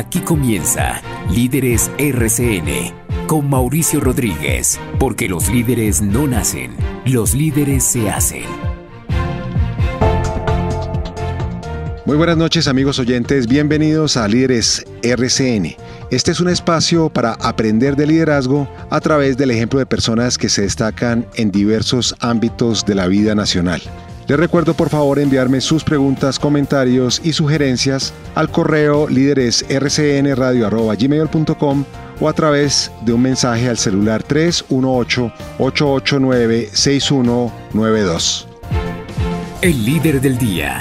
Aquí comienza Líderes RCN con Mauricio Rodríguez, porque los líderes no nacen, los líderes se hacen. Muy buenas noches amigos oyentes, bienvenidos a Líderes RCN. Este es un espacio para aprender de liderazgo a través del ejemplo de personas que se destacan en diversos ámbitos de la vida nacional. Les recuerdo por favor enviarme sus preguntas, comentarios y sugerencias al correo líderesrcnradio.com o a través de un mensaje al celular 318-889-6192. El líder del día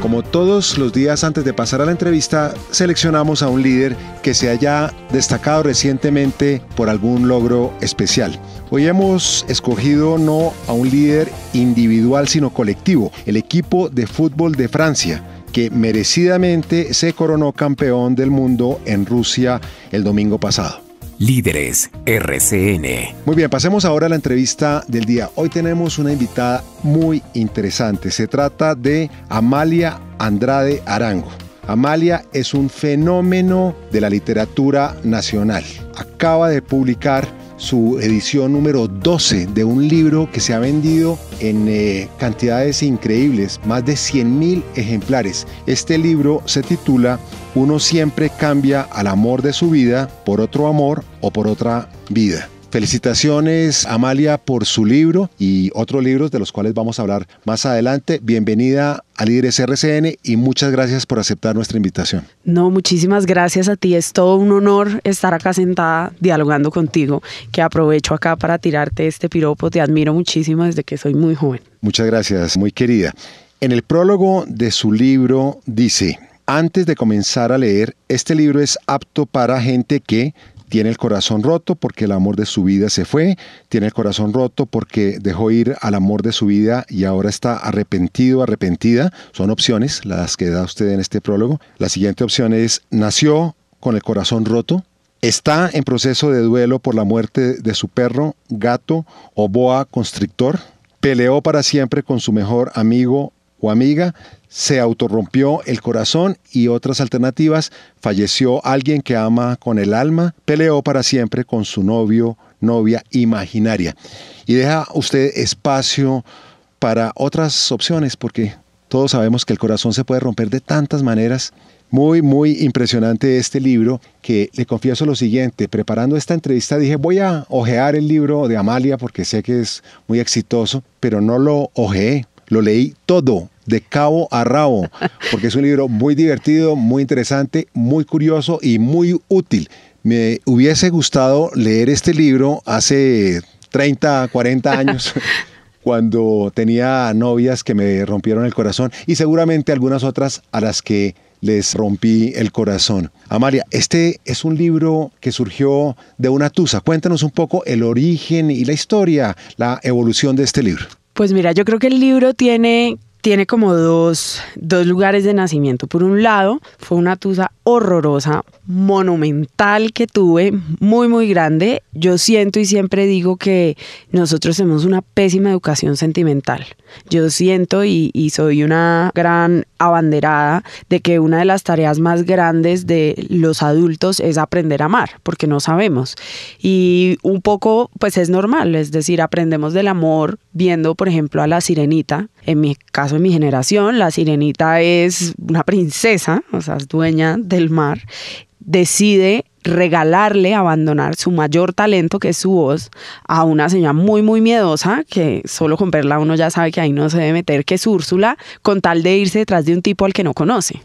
como todos los días antes de pasar a la entrevista, seleccionamos a un líder que se haya destacado recientemente por algún logro especial. Hoy hemos escogido no a un líder individual sino colectivo, el equipo de fútbol de Francia que merecidamente se coronó campeón del mundo en Rusia el domingo pasado. Líderes RCN. Muy bien, pasemos ahora a la entrevista del día. Hoy tenemos una invitada muy interesante. Se trata de Amalia Andrade Arango. Amalia es un fenómeno de la literatura nacional. Acaba de publicar su edición número 12 de un libro que se ha vendido en eh, cantidades increíbles, más de 100.000 ejemplares. Este libro se titula Uno siempre cambia al amor de su vida por otro amor o por otra vida. Felicitaciones Amalia por su libro y otros libros de los cuales vamos a hablar más adelante. Bienvenida a Líderes RCN y muchas gracias por aceptar nuestra invitación. No, muchísimas gracias a ti. Es todo un honor estar acá sentada dialogando contigo, que aprovecho acá para tirarte este piropo. Te admiro muchísimo desde que soy muy joven. Muchas gracias, muy querida. En el prólogo de su libro dice, antes de comenzar a leer, este libro es apto para gente que tiene el corazón roto porque el amor de su vida se fue, tiene el corazón roto porque dejó ir al amor de su vida y ahora está arrepentido, arrepentida. Son opciones las que da usted en este prólogo. La siguiente opción es, nació con el corazón roto, está en proceso de duelo por la muerte de su perro, gato o boa constrictor, peleó para siempre con su mejor amigo o amiga, se autorrompió el corazón y otras alternativas, falleció alguien que ama con el alma, peleó para siempre con su novio, novia imaginaria. Y deja usted espacio para otras opciones, porque todos sabemos que el corazón se puede romper de tantas maneras. Muy, muy impresionante este libro, que le confieso lo siguiente, preparando esta entrevista dije, voy a ojear el libro de Amalia porque sé que es muy exitoso, pero no lo ojeé, lo leí todo, de cabo a rabo, porque es un libro muy divertido, muy interesante, muy curioso y muy útil. Me hubiese gustado leer este libro hace 30, 40 años. cuando tenía novias que me rompieron el corazón y seguramente algunas otras a las que les rompí el corazón. Amalia, este es un libro que surgió de una tusa. Cuéntanos un poco el origen y la historia, la evolución de este libro. Pues mira, yo creo que el libro tiene tiene como dos, dos, lugares de nacimiento. Por un lado, fue una tusa horrorosa, monumental que tuve, muy, muy grande. Yo siento y siempre digo que nosotros tenemos una pésima educación sentimental. Yo siento y, y soy una gran abanderada de que una de las tareas más grandes de los adultos es aprender a amar, porque no sabemos. Y un poco, pues es normal, es decir, aprendemos del amor viendo, por ejemplo, a la sirenita. En mi casa mi generación, la sirenita es una princesa, o sea, es dueña del mar, decide regalarle, abandonar su mayor talento, que es su voz, a una señora muy, muy miedosa, que solo con verla uno ya sabe que ahí no se debe meter, que es Úrsula, con tal de irse detrás de un tipo al que no conoce.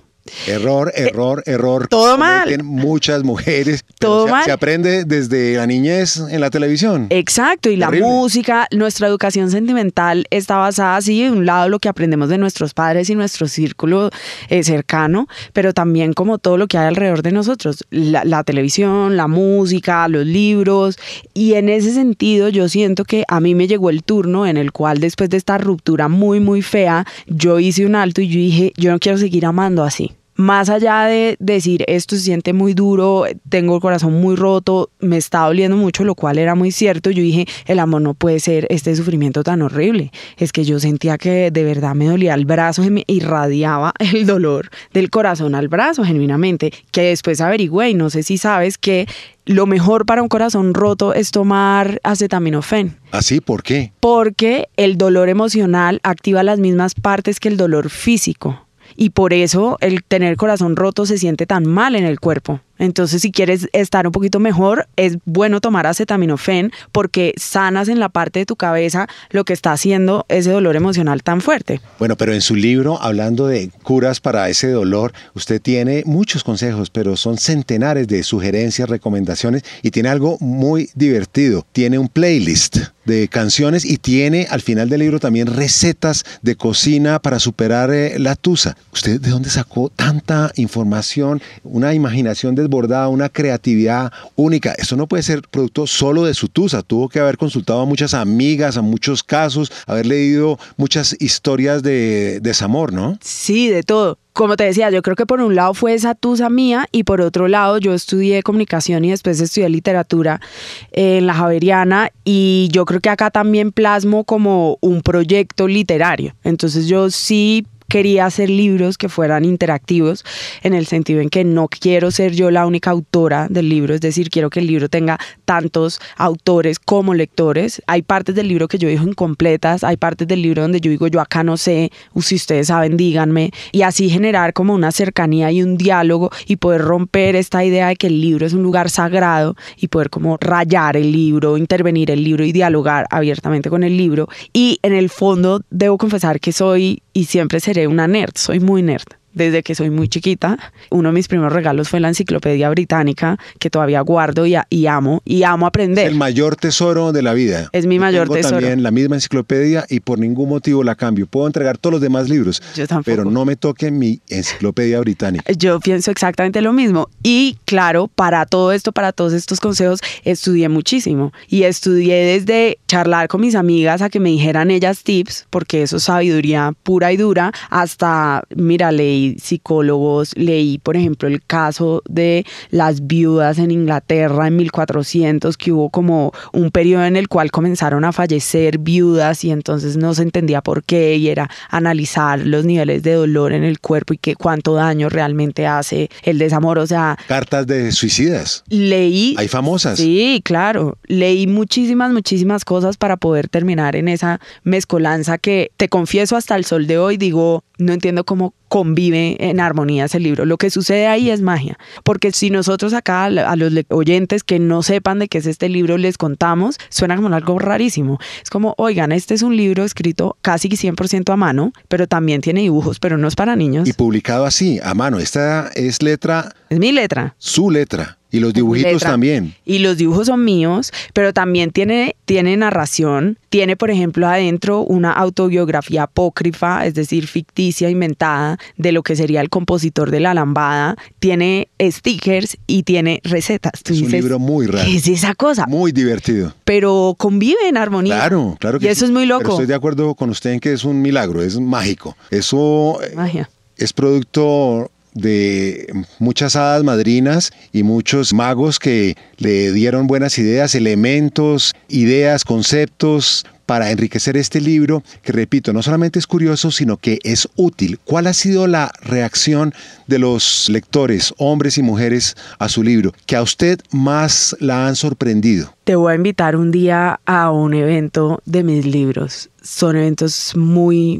Error, eh, error, error. Todo mal. Muchas mujeres. Todo se, mal. Se aprende desde la niñez en la televisión. Exacto, y la música, nuestra educación sentimental está basada así, de un lado lo que aprendemos de nuestros padres y nuestro círculo eh, cercano, pero también como todo lo que hay alrededor de nosotros, la televisión, la música, los libros, y en ese sentido yo siento que a mí me llegó el turno en el cual después de esta ruptura muy, muy fea, yo hice un alto y yo dije, yo no quiero seguir amando así más allá de decir esto se siente muy duro, tengo el corazón muy roto, me está doliendo mucho, lo cual era muy cierto, yo dije, el amor no puede ser este sufrimiento tan horrible. Es que yo sentía que de verdad me dolía el brazo, y me irradiaba el dolor del corazón al brazo genuinamente, que después averigüé y no sé si sabes que lo mejor para un corazón roto es tomar acetaminofén. ¿Así? ¿Ah, ¿Por qué? Porque el dolor emocional activa las mismas partes que el dolor físico y por eso el tener corazón roto se siente tan mal en el cuerpo. Entonces, si quieres estar un poquito mejor, es bueno tomar acetaminofén porque sanas en la parte de tu cabeza lo que está haciendo ese dolor emocional tan fuerte. Bueno, pero en su libro, hablando de curas para ese dolor, usted tiene muchos consejos, pero son centenares de sugerencias, recomendaciones y tiene algo muy divertido. Tiene un playlist de canciones y tiene al final del libro también recetas de cocina para superar eh, la tusa. ¿Usted de dónde sacó tanta información, una imaginación de desbordada, una creatividad única. Eso no puede ser producto solo de su tusa. Tuvo que haber consultado a muchas amigas, a muchos casos, haber leído muchas historias de desamor, ¿no? Sí, de todo como te decía, yo creo que por un lado fue esa tusa mía y por otro lado yo estudié comunicación y después estudié literatura eh, en la Javeriana y yo creo que acá también plasmo como un proyecto literario. Entonces yo sí quería hacer libros que fueran interactivos en el sentido en que no quiero ser yo la única autora del libro, es decir, quiero que el libro tenga tantos autores como lectores. Hay partes del libro que yo digo incompletas, hay partes del libro donde yo digo yo acá no sé, si ustedes saben díganme, y así generar como una cercanía y un diálogo y poder romper esta idea de que el libro es un lugar sagrado y poder como rayar el libro, intervenir el libro y dialogar abiertamente con el libro. Y en el fondo debo confesar que soy y siempre seré una nerd, soy muy nerd desde que soy muy chiquita. Uno de mis primeros regalos fue la enciclopedia británica, que todavía guardo y, amo, y amo aprender. Es el mayor tesoro de la vida. Es mi mayor tengo tesoro. también la misma enciclopedia y por ningún motivo la cambio. Puedo entregar todos los demás libros, pero no me toque mi enciclopedia británica. Yo pienso exactamente lo mismo. Y claro, para todo esto, para todos estos consejos, estudié muchísimo. Y estudié desde charlar con mis amigas a que me dijeran ellas tips, porque eso es sabiduría pura y dura, hasta, mira, leí psicólogos, leí por ejemplo el caso de las viudas en Inglaterra en 1400, que hubo como un periodo en el cual comenzaron a fallecer viudas y entonces no se entendía por qué y era analizar los niveles de dolor en el cuerpo y que cuánto daño realmente hace el desamor, o sea... Cartas de suicidas. Leí... Hay famosas. Sí, claro. Leí muchísimas, muchísimas cosas para poder terminar en esa mezcolanza que te confieso hasta el sol de hoy digo, no entiendo cómo convive en armonía ese libro. Lo que sucede ahí es magia, porque si nosotros acá a los oyentes que no sepan de qué es este libro les contamos, suena como algo rarísimo. Es como, oigan, este es un libro escrito casi 100% a mano, pero también tiene dibujos, pero no es para niños. Y publicado así, a mano. Esta es letra... Es mi letra. Su letra. Y los dibujitos también. Y los dibujos son míos, pero también tiene, tiene narración. Tiene, por ejemplo, adentro una autobiografía apócrifa, es decir, ficticia, inventada, de lo que sería el compositor de la lambada. Tiene stickers y tiene recetas. es un libro muy raro. es esa cosa? Muy divertido. Pero convive en armonía. Claro, claro que Y eso es muy loco. estoy de acuerdo con usted en que es un milagro, es mágico. Eso... Eh, es producto de muchas hadas madrinas y muchos magos que le dieron buenas ideas, elementos, ideas, conceptos, para enriquecer este libro, que repito, no solamente es curioso, sino que es útil. ¿Cuál ha sido la reacción de los lectores, hombres y mujeres, a su libro? ¿Que a usted más la han sorprendido? Te voy a invitar un día a un evento de mis libros son eventos muy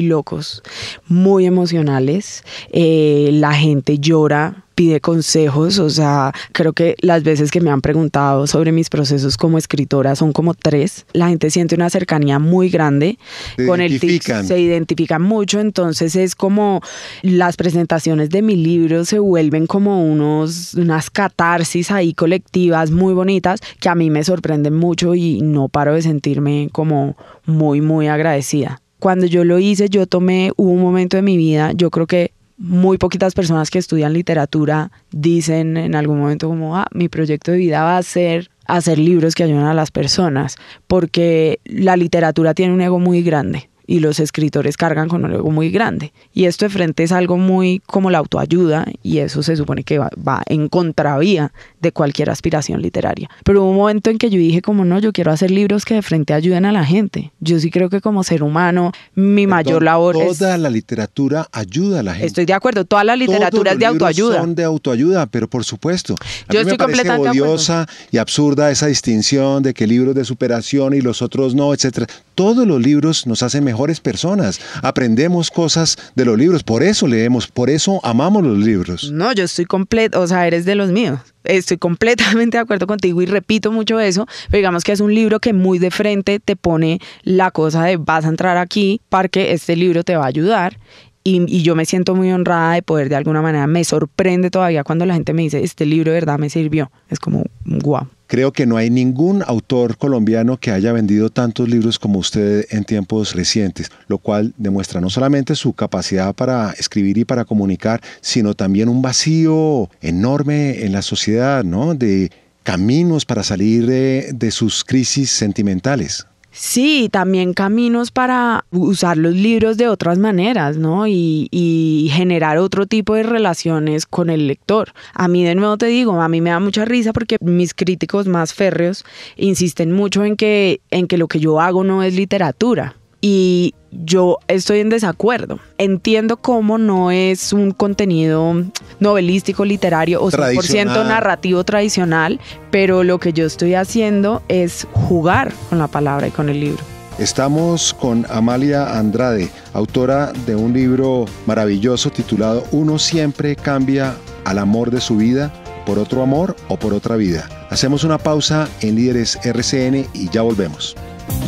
locos. muy emocionales. Eh, la gente llora pide consejos, o sea, creo que las veces que me han preguntado sobre mis procesos como escritora son como tres. La gente siente una cercanía muy grande se con el se identifican mucho, entonces es como las presentaciones de mi libro se vuelven como unos unas catarsis ahí colectivas muy bonitas que a mí me sorprenden mucho y no paro de sentirme como muy muy agradecida. Cuando yo lo hice, yo tomé, un momento de mi vida, yo creo que muy poquitas personas que estudian literatura dicen en algún momento como, ah, mi proyecto de vida va a ser hacer libros que ayuden a las personas, porque la literatura tiene un ego muy grande y los escritores cargan con algo muy grande. Y esto de frente es algo muy como la autoayuda y eso se supone que va, en contravía de cualquier aspiración literaria. Pero hubo un momento en que yo dije como no, yo quiero hacer libros que de frente ayuden a la gente. Yo sí creo que como ser humano mi mayor labor toda es... Toda la literatura ayuda a la gente. Estoy de acuerdo, toda la literatura es de autoayuda. Son de autoayuda, pero por supuesto. A yo estoy me odiosa y absurda esa distinción de que libros de superación y los otros no, etcétera. Todos los libros nos hacen mejor personas, aprendemos cosas de los libros, por eso leemos, por eso amamos los libros. No, yo estoy completo, o sea, eres de los míos. Estoy completamente de acuerdo contigo y repito mucho eso, digamos que es un libro que muy de frente te pone la cosa de vas a entrar aquí, para que este libro te va a ayudar y, yo me siento muy honrada de poder de alguna manera, me sorprende todavía cuando la gente me dice, este libro de verdad me sirvió. Es como, guau. Creo que no hay ningún autor colombiano que haya vendido tantos libros como usted en tiempos recientes, lo cual demuestra no solamente su capacidad para escribir y para comunicar, sino también un vacío enorme en la sociedad, ¿no? De caminos para salir de sus crisis sentimentales. Sí, también caminos para usar los libros de otras maneras, ¿no? Y, y, generar otro tipo de relaciones con el lector. A mí de nuevo te digo, a mí me da mucha risa porque mis críticos más férreos insisten mucho en que, en que lo que yo hago no es literatura. Y yo estoy en desacuerdo. Entiendo cómo no es un contenido novelístico, literario o 100% narrativo tradicional, pero lo que yo estoy haciendo es jugar con la palabra y con el libro. Estamos con Amalia Andrade, autora de un libro maravilloso titulado Uno siempre cambia al amor de su vida por otro amor o por otra vida. Hacemos una pausa en Líderes RCN y ya volvemos.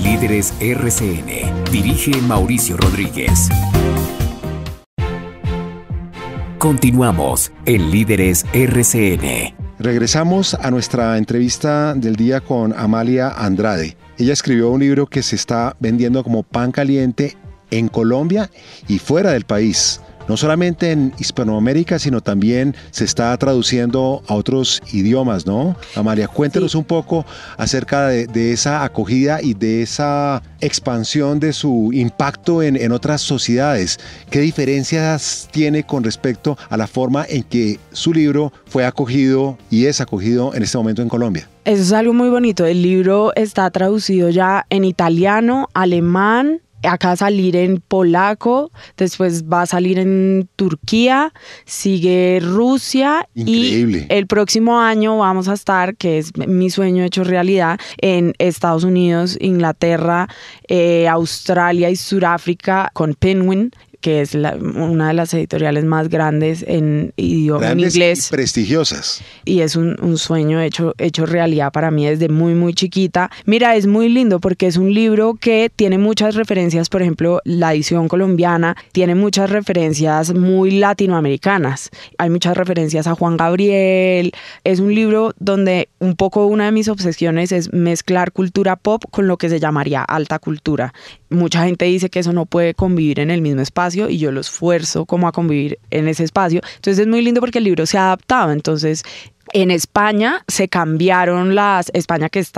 Líderes RCN. Dirige Mauricio Rodríguez. Continuamos en Líderes RCN. Regresamos a nuestra entrevista del día con Amalia Andrade. Ella escribió un libro que se está vendiendo como pan caliente en Colombia y fuera del país no solamente en Hispanoamérica, sino también se está traduciendo a otros idiomas, ¿no? Amalia, cuéntenos un poco acerca de, esa acogida y de esa expansión de su impacto en otras sociedades. ¿Qué diferencias tiene con respecto a la forma en que su libro fue acogido y es acogido en este momento en Colombia? Eso es algo muy bonito. El libro está traducido ya en italiano, alemán, acá salir en polaco, después va a salir en Turquía, sigue Rusia y el próximo año vamos a estar, que es mi sueño hecho realidad, en Estados Unidos, Inglaterra, eh, Australia y Sudáfrica con Penguin que es una de las editoriales más grandes en idioma inglés. prestigiosas. Y es un, sueño hecho, hecho realidad para mí desde muy, muy chiquita. Mira, es muy lindo porque es un libro que tiene muchas referencias, por ejemplo, la edición colombiana tiene muchas referencias muy latinoamericanas. Hay muchas referencias a Juan Gabriel. Es un libro donde un poco una de mis obsesiones es mezclar cultura pop con lo que se llamaría alta cultura. Mucha gente dice que eso no puede convivir en el mismo espacio y yo lo esfuerzo como a convivir en ese espacio. Entonces es muy lindo porque el libro se ha adaptado, entonces en España se cambiaron las. España, que es,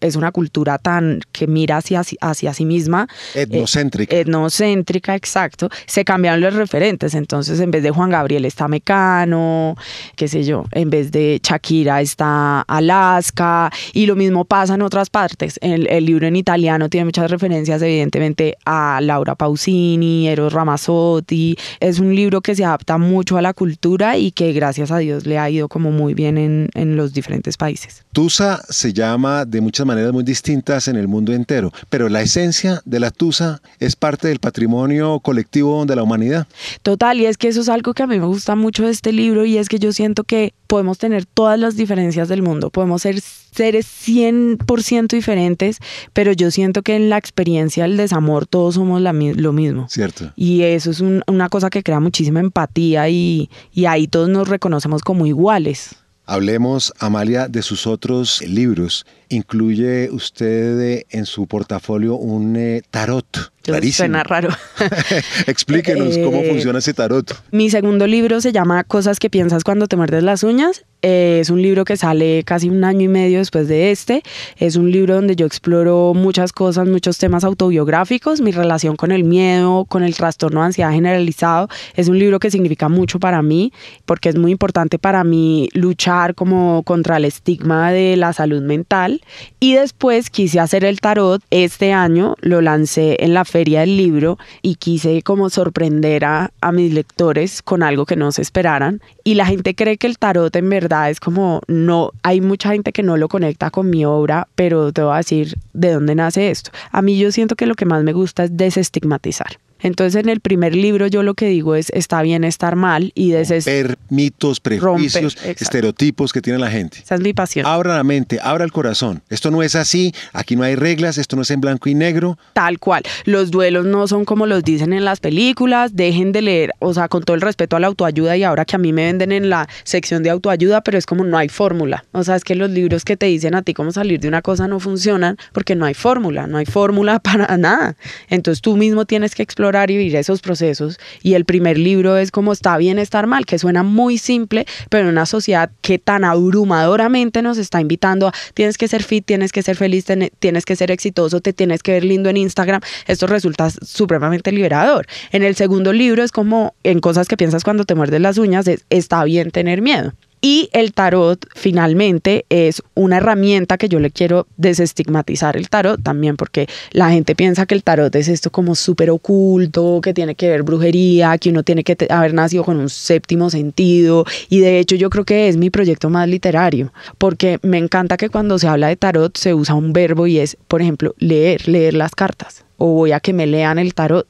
es una cultura tan. que mira hacia, hacia sí misma. Eh, etnocéntrica. etnocéntrica, exacto. Se cambiaron los referentes. Entonces, en vez de Juan Gabriel está Mecano, qué sé yo. En vez de Shakira está Alaska. Y lo mismo pasa en otras partes. El, el libro en italiano tiene muchas referencias, evidentemente, a Laura Pausini, Eros Ramazzotti. Es un libro que se adapta mucho a la cultura y que, gracias a Dios, le ha ido como muy bien en, los diferentes países. Tusa se llama de muchas maneras muy distintas en el mundo entero, pero la esencia de la Tusa es parte del patrimonio colectivo de la humanidad. Total, y es que eso es algo que a mí me gusta mucho de este libro y es que yo siento que podemos tener todas las diferencias del mundo, podemos ser seres 100% diferentes, pero yo siento que en la experiencia del desamor todos somos lo mismo. Cierto. Y eso es una cosa que crea muchísima empatía y, y ahí todos nos reconocemos como iguales. Hablemos, Amalia, de sus otros libros. Incluye usted eh, en su portafolio un eh, tarot Suena raro. Explíquenos cómo eh, funciona ese tarot. Mi segundo libro se llama Cosas que piensas cuando te muerdes las uñas. Eh, es un libro que sale casi un año y medio después de este. Es un libro donde yo exploro muchas cosas, muchos temas autobiográficos, mi relación con el miedo, con el trastorno de ansiedad generalizado. Es un libro que significa mucho para mí porque es muy importante para mí luchar como contra el estigma de la salud mental. Y después quise hacer el tarot este año, lo lancé en la Feria del Libro y quise como sorprender a, a mis lectores con algo que no se esperaran. Y la gente cree que el tarot en verdad es como, no, hay mucha gente que no lo conecta con mi obra, pero te voy a decir de dónde nace esto. A mí yo siento que lo que más me gusta es desestigmatizar. Entonces en el primer libro yo lo que digo es está bien estar mal y ver mitos, prejuicios, estereotipos que tiene la gente. Esa es mi pasión. Abra la mente, abra el corazón. Esto no es así, aquí no hay reglas, esto no es en blanco y negro. Tal cual. Los duelos no son como los dicen en las películas, dejen de leer, o sea, con todo el respeto a la autoayuda y ahora que a mí me venden en la sección de autoayuda, pero es como no hay fórmula. O sea, es que los libros que te dicen a ti cómo salir de una cosa no funcionan porque no hay fórmula, no hay fórmula para nada. Entonces tú mismo tienes que explorar y vivir esos procesos. Y el primer libro es como está bien estar mal, que suena muy simple, pero en una sociedad que tan abrumadoramente nos está invitando a tienes que ser fit, tienes que ser feliz, tienes que ser exitoso, te tienes que ver lindo en Instagram, esto resulta supremamente liberador. En el segundo libro es como en cosas que piensas cuando te muerdes las uñas, es, está bien tener miedo. Y el tarot finalmente es una herramienta que yo le quiero desestigmatizar el tarot también porque la gente piensa que el tarot es esto como súper oculto, que tiene que ver brujería, que uno tiene que haber nacido con un séptimo sentido y de hecho yo creo que es mi proyecto más literario porque me encanta que cuando se habla de tarot se usa un verbo y es, por ejemplo, leer, leer las cartas o voy a que me lean el tarot.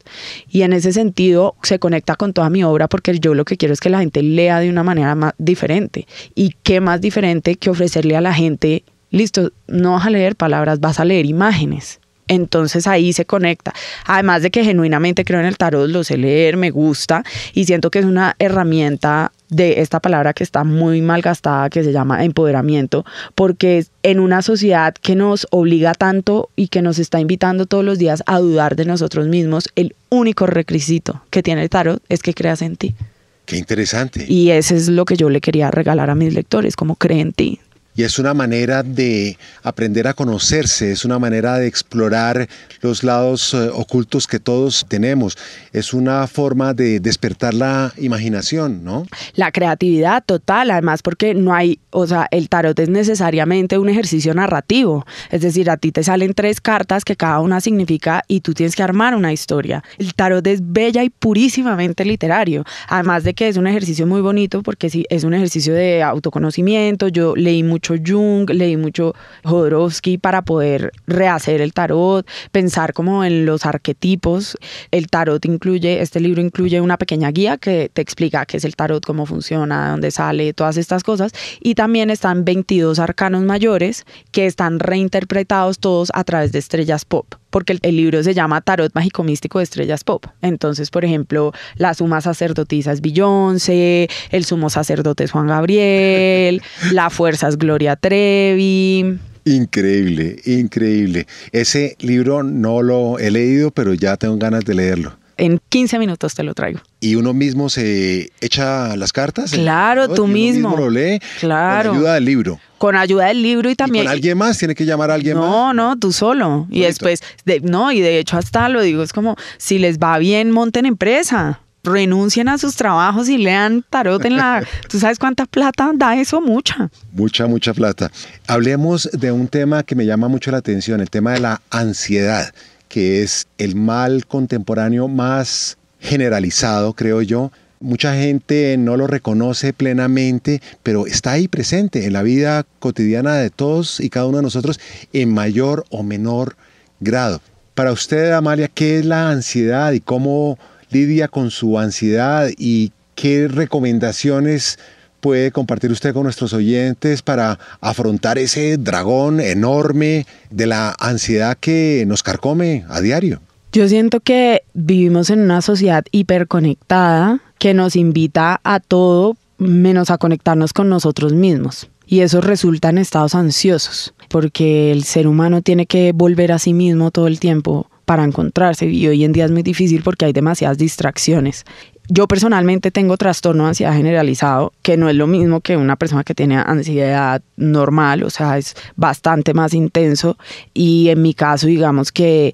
Y en ese sentido se conecta con toda mi obra porque yo lo que quiero es que la gente lea de una manera más diferente. ¿Y qué más diferente que ofrecerle a la gente, listo, no vas a leer palabras, vas a leer imágenes? Entonces ahí se conecta. Además de que genuinamente creo en el tarot, lo sé leer, me gusta y siento que es una herramienta de esta palabra que está muy malgastada, que se llama empoderamiento, porque en una sociedad que nos obliga tanto y que nos está invitando todos los días a dudar de nosotros mismos, el único requisito que tiene el tarot es que creas en ti. Qué interesante. Y eso es lo que yo le quería regalar a mis lectores, como cree en ti y es una manera de aprender a conocerse, es una manera de explorar los lados eh, ocultos que todos tenemos, es una forma de despertar la imaginación, ¿no? La creatividad total, además porque no hay, o sea, el tarot es necesariamente un ejercicio narrativo, es decir, a ti te salen tres cartas que cada una significa y tú tienes que armar una historia. El tarot es bella y purísimamente literario, además de que es un ejercicio muy bonito porque sí, es un ejercicio de autoconocimiento, yo leí mucho mucho Jung, leí mucho Jodorowsky para poder rehacer el tarot, pensar como en los arquetipos. El tarot incluye, este libro incluye una pequeña guía que te explica qué es el tarot, cómo funciona, dónde sale, todas estas cosas. Y también están 22 arcanos mayores que están reinterpretados todos a través de estrellas pop porque el, libro se llama Tarot Mágico Místico de Estrellas Pop. Entonces, por ejemplo, la suma sacerdotisa es Billonce, el sumo sacerdote es Juan Gabriel, la fuerza es Gloria Trevi. Increíble, increíble. Ese libro no lo he leído, pero ya tengo ganas de leerlo en 15 minutos te lo traigo. ¿Y uno mismo se echa las cartas? Claro, tú mismo. mismo. lo lee claro. con ayuda del libro. Con ayuda del libro y también... con alguien más? ¿Tiene que llamar a alguien más? No, no, tú solo. Y después, de, no, y de hecho hasta lo digo, es como, si les va bien, monten empresa renuncien a sus trabajos y lean tarot en la... ¿Tú sabes cuánta plata da eso? Mucha. Mucha, mucha plata. Hablemos de un tema que me llama mucho la atención, el tema de la ansiedad que es el mal contemporáneo más generalizado, creo yo. Mucha gente no lo reconoce plenamente, pero está ahí presente en la vida cotidiana de todos y cada uno de nosotros en mayor o menor grado. Para usted, Amalia, ¿qué es la ansiedad y cómo lidia con su ansiedad y qué recomendaciones puede compartir usted con nuestros oyentes para afrontar ese dragón enorme de la ansiedad que nos carcome a diario? Yo siento que vivimos en una sociedad hiperconectada que nos invita a todo menos a conectarnos con nosotros mismos. Y eso resulta en estados ansiosos, porque el ser humano tiene que volver a sí mismo todo el tiempo para encontrarse y hoy en día es muy difícil porque hay demasiadas distracciones. Yo personalmente tengo trastorno de ansiedad generalizado, que no es lo mismo que una persona que tiene ansiedad normal, o sea, es bastante más intenso. Y en mi caso, digamos que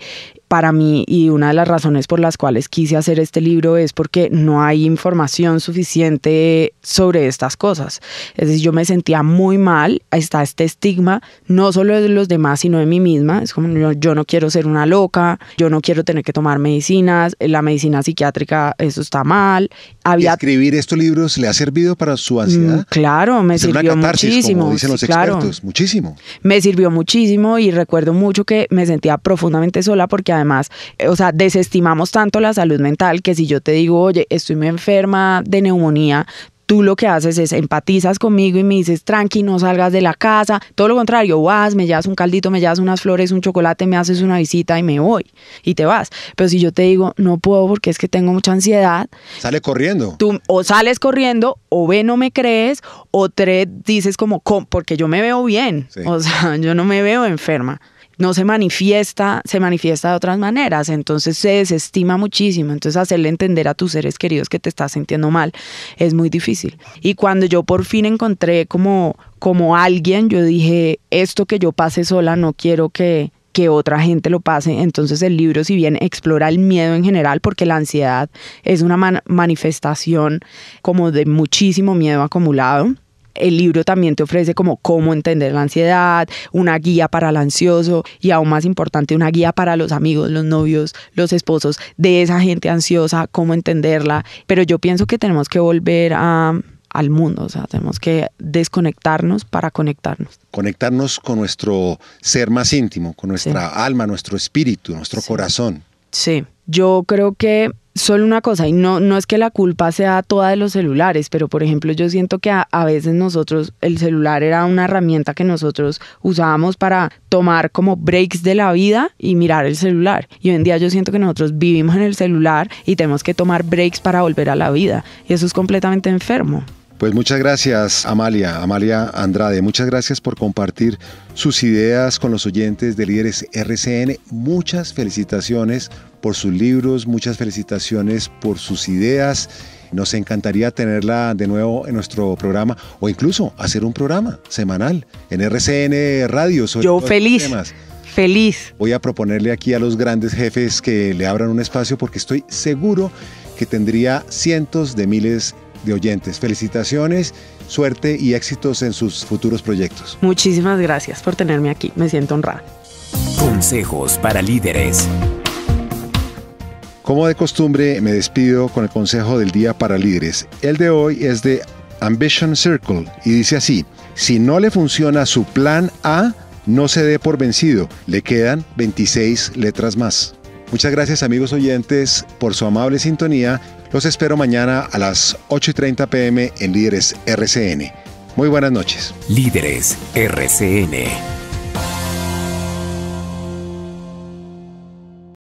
para mí y una de las razones por las cuales quise hacer este libro es porque no hay información suficiente sobre estas cosas. Es decir, yo me sentía muy mal, está este estigma, no solo de los demás, sino de mí misma. Es como yo, no quiero ser una loca, yo no quiero tener que tomar medicinas, eh, la medicina psiquiátrica, eso está mal. Había... ¿Escribir estos libros le ha servido para su mm, ansiedad? Claro, me sirvió muchísimo. Como dicen los expertos, muchísimo. Me sirvió muchísimo y recuerdo mucho que me sentía profundamente sola porque además, eh, o sea, desestimamos tanto la salud mental que si yo te digo, oye, estoy muy enferma de neumonía, tú lo que haces es empatizas conmigo y me dices, tranqui, no salgas de la casa. Todo lo contrario, vas, me llevas un caldito, me llevas unas flores, un chocolate, me haces una visita y me voy y te vas. Pero si yo te digo, no puedo porque es que tengo mucha ansiedad. Sale corriendo. Tú o sales corriendo, o ve, no me crees, o tres dices como, porque yo me veo bien. O sea, yo no me veo enferma no se manifiesta, se manifiesta de otras maneras, entonces se desestima muchísimo, entonces hacerle entender a tus seres queridos que te estás sintiendo mal es muy difícil. Y cuando yo por fin encontré como, como alguien, yo dije, esto que yo pase sola no quiero que que otra gente lo pase. Entonces el libro, si bien explora el miedo en general, porque la ansiedad es una manifestación como de muchísimo miedo acumulado, el libro también te ofrece como cómo entender la ansiedad, una guía para el ansioso y aún más importante, una guía para los amigos, los novios, los esposos de esa gente ansiosa, cómo entenderla. Pero yo pienso que tenemos que volver al mundo, o sea, tenemos que desconectarnos para conectarnos. Conectarnos con nuestro ser más íntimo, con nuestra alma, nuestro espíritu, nuestro corazón. Sí, yo creo que solo una cosa, y no, no es que la culpa sea toda de los celulares, pero por ejemplo yo siento que a, a, veces nosotros, el celular era una herramienta que nosotros usábamos para tomar como breaks de la vida y mirar el celular. Y hoy en día yo siento que nosotros vivimos en el celular y tenemos que tomar breaks para volver a la vida. Y eso es completamente enfermo. Pues muchas gracias, Amalia, Amalia Andrade. Muchas gracias por compartir sus ideas con los oyentes de Líderes RCN. Muchas felicitaciones por sus libros, muchas felicitaciones por sus ideas. Nos encantaría tenerla de nuevo en nuestro programa o incluso hacer un programa semanal en RCN Radio. Sobre Yo feliz. Feliz. Voy a proponerle aquí a los grandes jefes que le abran un espacio porque estoy seguro que tendría cientos de miles de de oyentes. Felicitaciones, suerte y éxitos en sus futuros proyectos. Muchísimas gracias por tenerme aquí, me siento honrada. Consejos para líderes. Como de costumbre, me despido con el consejo del día para líderes. El de hoy es de Ambition Circle y dice así, si no le funciona su plan A, no se dé por vencido, le quedan 26 letras más. Muchas gracias amigos oyentes por su amable sintonía los espero mañana a las 8.30 pm en Líderes RCN. Muy buenas noches. Líderes RCN.